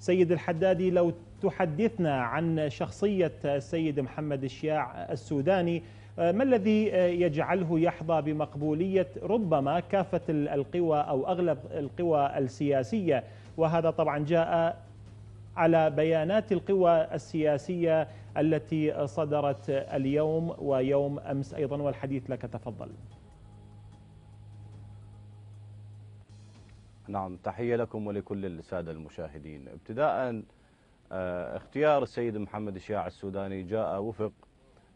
سيد الحدادي لو تحدثنا عن شخصية السيد محمد الشياع السوداني آه، ما الذي آه، يجعله يحظى بمقبولية ربما كافة القوى أو أغلب القوى السياسية وهذا طبعا جاء على بيانات القوى السياسية التي صدرت اليوم ويوم أمس أيضا والحديث لك تفضل نعم تحية لكم ولكل السادة المشاهدين ابتداء آه، اختيار السيد محمد الشياع السوداني جاء وفق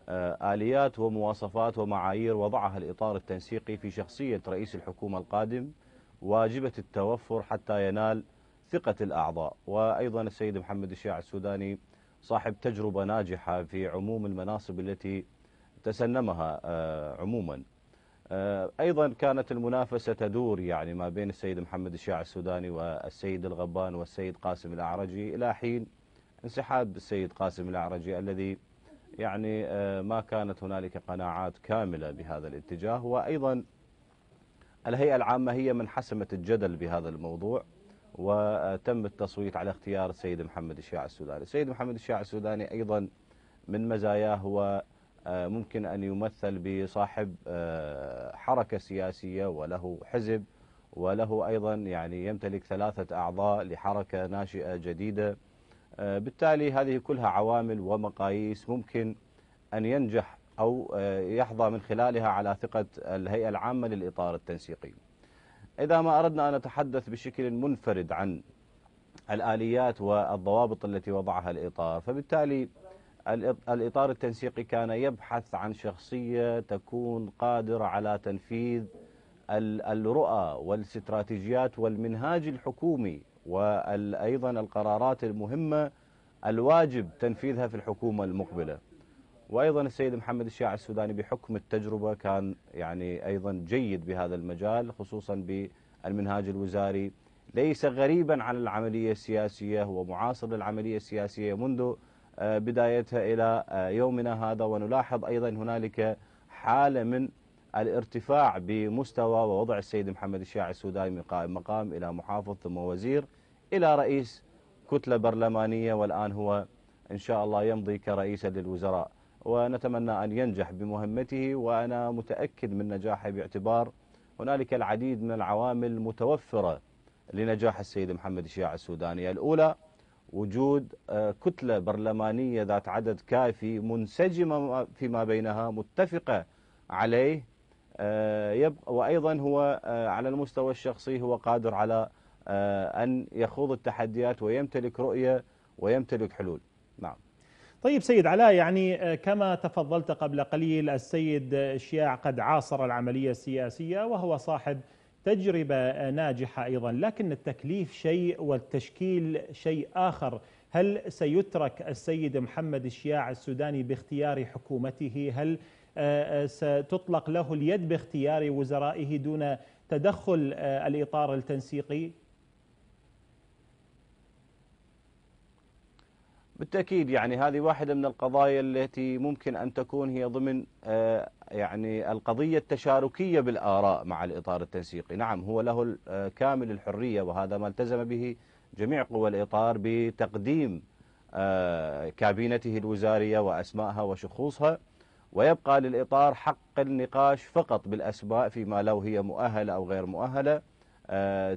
آه، آليات ومواصفات ومعايير وضعها الإطار التنسيقي في شخصية رئيس الحكومة القادم واجبة التوفر حتى ينال ثقة الأعضاء وأيضا السيد محمد الشياع السوداني صاحب تجربة ناجحة في عموم المناصب التي تسنمها آه، عموما آه، أيضا كانت المنافسة تدور يعني ما بين السيد محمد الشاع السوداني والسيد الغبان والسيد قاسم الأعرجي إلى حين انسحاب السيد قاسم الأعرجي الذي يعني آه، ما كانت هنالك قناعات كاملة بهذا الاتجاه وأيضا الهيئة العامة هي من حسمت الجدل بهذا الموضوع وتم التصويت على اختيار السيد محمد الشاع السوداني السيد محمد الشاع السوداني أيضا من مزاياه هو آه، ممكن أن يمثل بصاحب آه، حركة سياسية وله حزب وله أيضا يعني يمتلك ثلاثة أعضاء لحركة ناشئة جديدة آه، بالتالي هذه كلها عوامل ومقاييس ممكن أن ينجح أو يحظى من خلالها على ثقة الهيئة العامة للإطار التنسيقي إذا ما أردنا أن نتحدث بشكل منفرد عن الآليات والضوابط التي وضعها الإطار فبالتالي الإطار التنسيقي كان يبحث عن شخصية تكون قادرة على تنفيذ الرؤى والاستراتيجيات والمنهاج الحكومي وأيضا القرارات المهمة الواجب تنفيذها في الحكومة المقبلة وأيضا السيد محمد الشاعر السوداني بحكم التجربة كان يعني أيضا جيد بهذا المجال خصوصا بالمنهاج الوزاري ليس غريبا عن العملية السياسية هو معاصر للعملية السياسية منذ بدايتها إلى آه، يومنا هذا ونلاحظ أيضا هنالك حالة من الارتفاع بمستوى ووضع السيد محمد الشاع السوداني من قائم مقام إلى محافظ ثم وزير إلى رئيس كتلة برلمانية والآن هو إن شاء الله يمضي كرئيسا للوزراء ونتمنى أن ينجح بمهمته وأنا متأكد من نجاحه باعتبار هنالك العديد من العوامل متوفرة لنجاح السيد محمد الشياع السوداني الأولى وجود آه، كتلة برلمانية ذات عدد كافي منسجمة فيما بينها متفقة عليه آه، وأيضا هو آه، على المستوى الشخصي هو قادر على أن يخوض التحديات ويمتلك رؤية ويمتلك حلول نعم طيب سيد علاء يعني كما تفضلت قبل قليل السيد شياع قد عاصر العملية السياسية وهو صاحب تجربة ناجحة أيضا لكن التكليف شيء والتشكيل شيء آخر هل سيترك السيد محمد الشياع السوداني باختيار حكومته هل آه، آه، ستطلق له اليد باختيار وزرائه دون تدخل آه، الإطار التنسيقي بالتأكيد يعني هذه واحدة من القضايا التي ممكن أن تكون هي ضمن آه، يعني القضية التشاركية بالآراء مع الإطار التنسيقي نعم هو له آه، كامل الحرية وهذا ما التزم به جميع قوى الإطار بتقديم آه، كابينته الوزارية وأسمائها وشخوصها ويبقى للإطار حق النقاش فقط بالأسماء فيما لو هي مؤهلة أو غير مؤهلة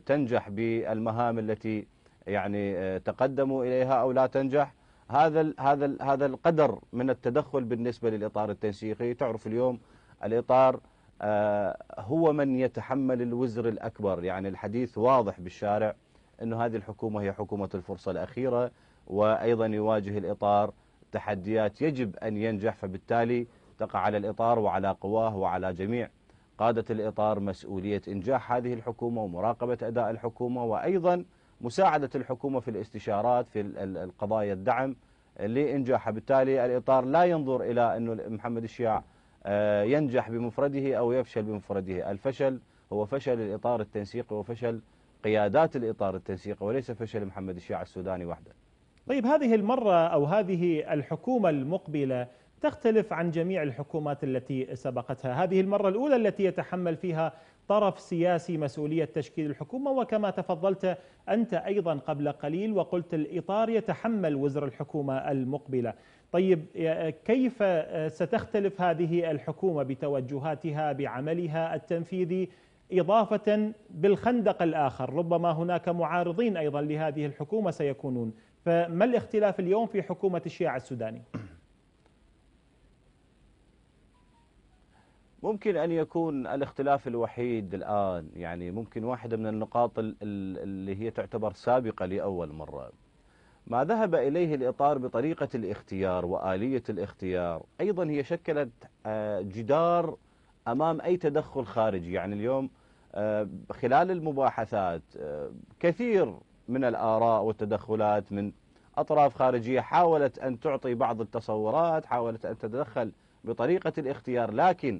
تنجح بالمهام التي يعني تقدموا إليها أو لا تنجح هذا الـ هذا الـ هذا القدر من التدخل بالنسبه للاطار التنسيقي تعرف اليوم الاطار آه، هو من يتحمل الوزر الاكبر يعني الحديث واضح بالشارع انه هذه الحكومه هي حكومه الفرصه الاخيره وايضا يواجه الاطار تحديات يجب ان ينجح فبالتالي تقع على الاطار وعلى قواه وعلى جميع قاده الاطار مسؤوليه انجاح هذه الحكومه ومراقبه اداء الحكومه وايضا مساعدة الحكومة في الاستشارات في القضايا الدعم لإنجاحها بالتالي الإطار لا ينظر إلى أنه محمد الشياع آه، ينجح بمفرده أو يفشل بمفرده الفشل هو فشل الإطار التنسيقي وفشل قيادات الإطار التنسيقي وليس فشل محمد الشياع السوداني وحده طيب هذه المرة أو هذه الحكومة المقبلة تختلف عن جميع الحكومات التي سبقتها هذه المرة الأولى التي يتحمل فيها طرف سياسي مسؤولية تشكيل الحكومة وكما تفضلت أنت أيضا قبل قليل وقلت الإطار يتحمل وزر الحكومة المقبلة طيب كيف آه، ستختلف هذه الحكومة بتوجهاتها بعملها التنفيذي إضافة بالخندق الآخر ربما هناك معارضين أيضا لهذه الحكومة سيكونون فما الاختلاف اليوم في حكومة الشيعة السوداني؟ ممكن أن يكون الاختلاف الوحيد الآن يعني ممكن واحدة من النقاط اللي هي تعتبر سابقة لأول مرة ما ذهب إليه الإطار بطريقة الاختيار وآلية الاختيار أيضا هي شكلت آه، جدار أمام أي تدخل خارجي يعني اليوم آه، خلال المباحثات آه، كثير من الآراء والتدخلات من أطراف خارجية حاولت أن تعطي بعض التصورات حاولت أن تتدخل بطريقة الاختيار لكن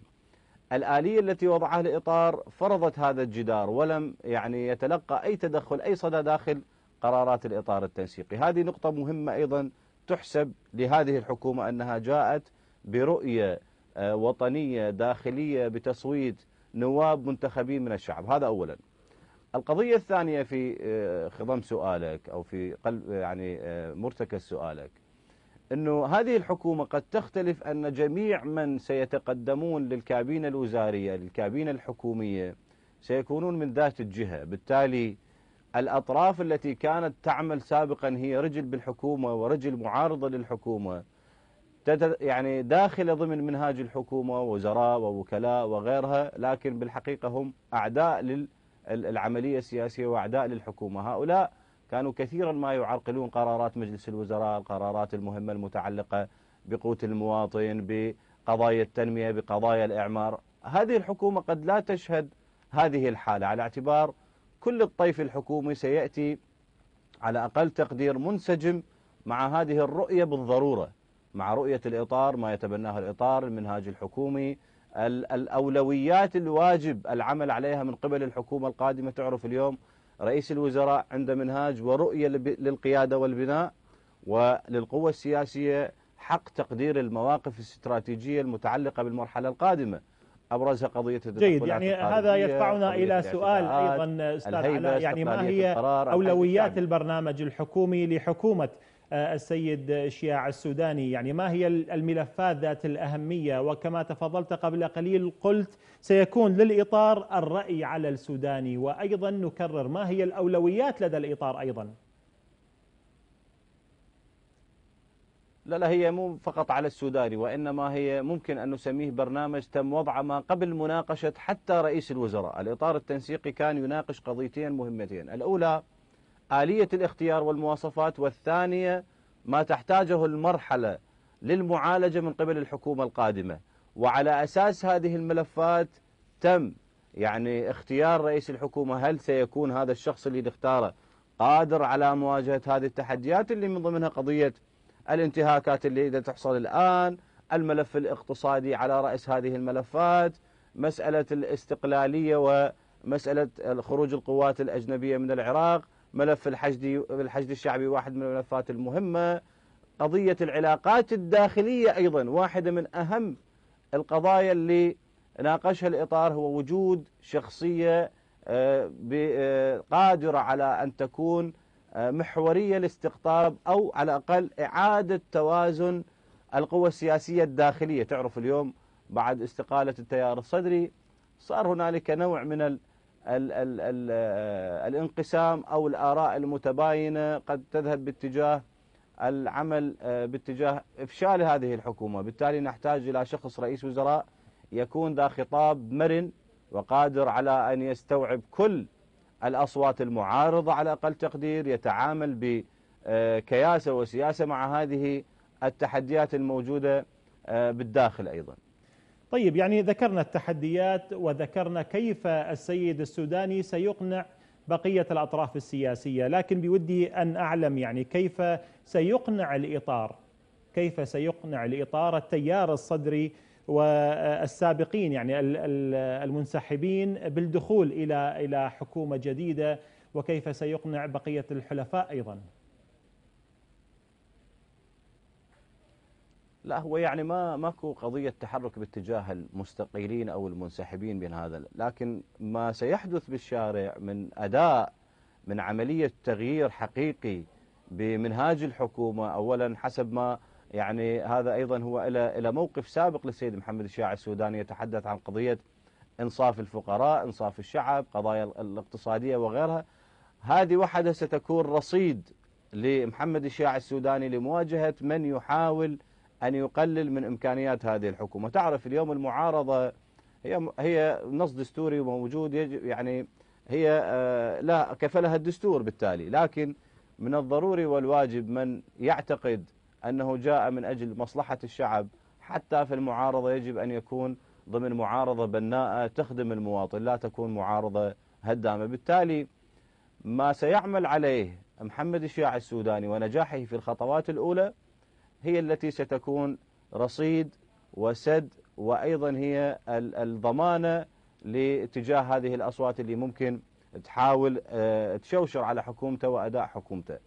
الآلية التي وضعها الإطار فرضت هذا الجدار ولم يعني يتلقى أي تدخل أي صدى داخل قرارات الإطار التنسيقي هذه نقطة مهمة أيضا تحسب لهذه الحكومة أنها جاءت برؤية آه، وطنية داخلية بتصويت نواب منتخبين من الشعب هذا أولا القضية الثانية في آه، خضم سؤالك أو في قلب يعني آه، مرتكز سؤالك أنه هذه الحكومة قد تختلف أن جميع من سيتقدمون للكابينة الوزارية للكابينة الحكومية سيكونون من ذات الجهة بالتالي الأطراف التي كانت تعمل سابقا هي رجل بالحكومة ورجل معارضة للحكومة يعني داخلة ضمن منهاج الحكومة وزراء ووكلاء وغيرها لكن بالحقيقة هم أعداء للعملية السياسية وأعداء للحكومة هؤلاء كانوا كثيرا ما يعرقلون قرارات مجلس الوزراء القرارات المهمة المتعلقة بقوت المواطن بقضايا التنمية بقضايا الإعمار هذه الحكومة قد لا تشهد هذه الحالة على اعتبار كل الطيف الحكومي سيأتي على أقل تقدير منسجم مع هذه الرؤية بالضرورة مع رؤية الإطار ما يتبناه الإطار المنهاج الحكومي الأولويات الواجب العمل عليها من قبل الحكومة القادمة تعرف اليوم رئيس الوزراء عنده منهاج ورؤية للقيادة والبناء وللقوة السياسية حق تقدير المواقف الاستراتيجية المتعلقة بالمرحلة القادمة أبرزها قضية جيد يعني هذا يدفعنا إلى سؤال أيضا أستاذ علاء يعني ما هي أولويات البرنامج الحكومي لحكومة آه، السيد شياع السوداني يعني ما هي الملفات ذات الأهمية وكما تفضلت قبل قليل قلت سيكون للإطار الرأي على السوداني وأيضا نكرر ما هي الأولويات لدى الإطار أيضا لا لا هي مو فقط على السوداني وإنما هي ممكن أن نسميه برنامج تم وضعه ما قبل مناقشة حتى رئيس الوزراء الإطار التنسيقي كان يناقش قضيتين مهمتين الأولى آلية الاختيار والمواصفات والثانية ما تحتاجه المرحلة للمعالجة من قبل الحكومة القادمة وعلى أساس هذه الملفات تم يعني اختيار رئيس الحكومة هل سيكون هذا الشخص اللي نختاره قادر على مواجهة هذه التحديات اللي من ضمنها قضية الانتهاكات اللي إذا تحصل الآن الملف الاقتصادي على رأس هذه الملفات مسألة الاستقلالية ومسألة خروج القوات الأجنبية من العراق ملف الحشد الحشد الشعبي واحد من الملفات المهمة قضية العلاقات الداخلية أيضا واحدة من أهم القضايا اللي ناقشها الإطار هو وجود شخصية آه، آه، قادرة على أن تكون آه، محورية لاستقطاب أو على الأقل إعادة توازن القوى السياسية الداخلية تعرف اليوم بعد استقالة التيار الصدري صار هنالك نوع من الـ الـ الـ آه، الانقسام أو الآراء المتباينة قد تذهب باتجاه العمل آه، باتجاه إفشال هذه الحكومة بالتالي نحتاج إلى شخص رئيس وزراء يكون ذا خطاب مرن وقادر على أن يستوعب كل الأصوات المعارضة على أقل تقدير يتعامل بكياسة آه، وسياسة مع هذه التحديات الموجودة بالداخل أيضاً طيب يعني ذكرنا التحديات وذكرنا كيف السيد السوداني سيقنع بقية الأطراف السياسية لكن بودي أن أعلم يعني كيف سيقنع الإطار كيف سيقنع الإطار التيار الصدري والسابقين يعني المنسحبين بالدخول إلى إلى حكومة جديدة وكيف سيقنع بقية الحلفاء أيضاً لا هو يعني ما ماكو قضية تحرك باتجاه المستقيلين أو المنسحبين من هذا لكن ما سيحدث بالشارع من أداء من عملية تغيير حقيقي بمنهاج الحكومة أولا حسب ما يعني هذا أيضا هو إلى إلى موقف سابق للسيد محمد الشاعر السوداني يتحدث عن قضية إنصاف الفقراء إنصاف الشعب قضايا الاقتصادية وغيرها هذه وحدها ستكون رصيد لمحمد الشاعر السوداني لمواجهة من يحاول أن يقلل من إمكانيات هذه الحكومة تعرف اليوم المعارضة هي هي نص دستوري موجود يعني هي آه، لا كفلها الدستور بالتالي لكن من الضروري والواجب من يعتقد أنه جاء من أجل مصلحة الشعب حتى في المعارضة يجب أن يكون ضمن معارضة بناءة تخدم المواطن لا تكون معارضة هدامة بالتالي ما سيعمل عليه محمد الشيع السوداني ونجاحه في الخطوات الأولى هي التي ستكون رصيد وسد وأيضا هي الضمانة لاتجاه هذه الأصوات اللي ممكن تحاول آه، تشوشر على حكومته وأداء حكومته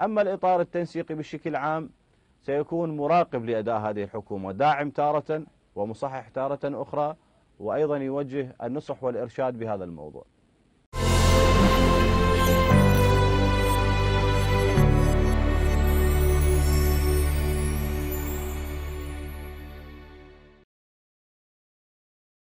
أما الإطار التنسيقي بشكل عام سيكون مراقب لأداء هذه الحكومة داعم تارة ومصحح تارة أخرى وأيضا يوجه النصح والإرشاد بهذا الموضوع